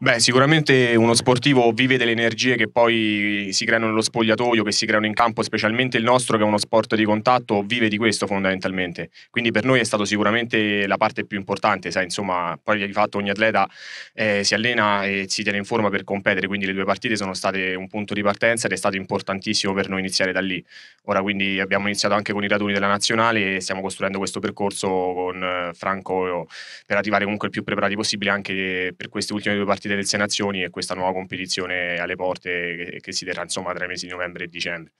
Beh, sicuramente uno sportivo vive delle energie che poi si creano nello spogliatoio, che si creano in campo, specialmente il nostro che è uno sport di contatto, vive di questo fondamentalmente. Quindi per noi è stata sicuramente la parte più importante, sai, insomma, poi di fatto ogni atleta eh, si allena e si tiene in forma per competere, quindi le due partite sono state un punto di partenza ed è stato importantissimo per noi iniziare da lì. Ora quindi abbiamo iniziato anche con i raduni della nazionale e stiamo costruendo questo percorso con eh, Franco per arrivare comunque il più preparati possibile anche per queste ultime due partite partite delle Nazioni e questa nuova competizione alle porte che, che si terrà insomma tra i mesi di novembre e dicembre.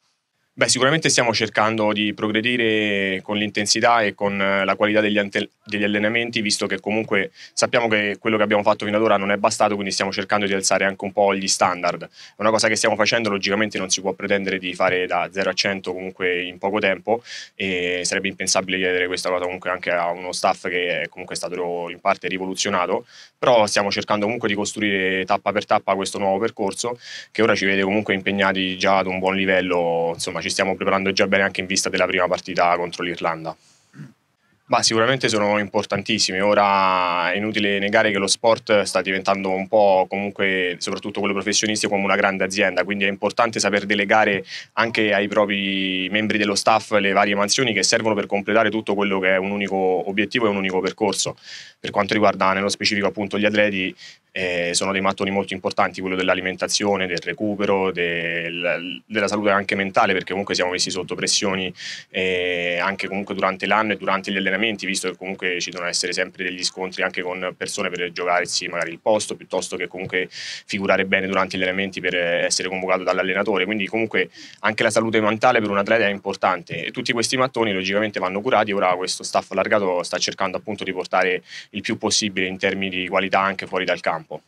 Beh, sicuramente stiamo cercando di progredire con l'intensità e con eh, la qualità degli, ante- degli, allenamenti, visto che comunque sappiamo che quello che abbiamo fatto fino ad ora non è bastato, quindi stiamo cercando di alzare anche un po' gli standard. È una cosa che stiamo facendo, logicamente non si può pretendere di fare da 0 a 100 comunque in poco tempo e sarebbe impensabile chiedere questa cosa comunque anche a uno staff che è comunque stato in parte rivoluzionato, però stiamo cercando comunque di costruire tappa per tappa questo nuovo percorso che ora ci vede comunque impegnati già ad un buon livello, insomma ci stiamo preparando già bene anche in vista della prima partita contro l'Irlanda. Ma sicuramente sono importantissime, ora è inutile negare che lo sport sta diventando un po' comunque, soprattutto quello professionistico, come una grande azienda, quindi è importante saper delegare anche ai propri membri dello staff le varie mansioni che servono per completare tutto quello che è un unico obiettivo e un unico percorso. Per quanto riguarda nello specifico appunto gli atleti, eh, sono dei mattoni molto importanti, quello dell'alimentazione, del recupero, del, della salute anche mentale, perché comunque siamo messi sotto pressioni eh, anche comunque durante l'anno e durante gli allenamenti, visto che comunque ci devono essere sempre degli scontri anche con persone per giocarsi magari il posto, piuttosto che comunque figurare bene durante gli allenamenti per essere convocato dall'allenatore. Quindi comunque anche la salute mentale per un atleta è importante e tutti questi mattoni logicamente vanno curati. Ora questo staff allargato sta cercando appunto di portare il più possibile in termini di qualità anche fuori dal campo. campo.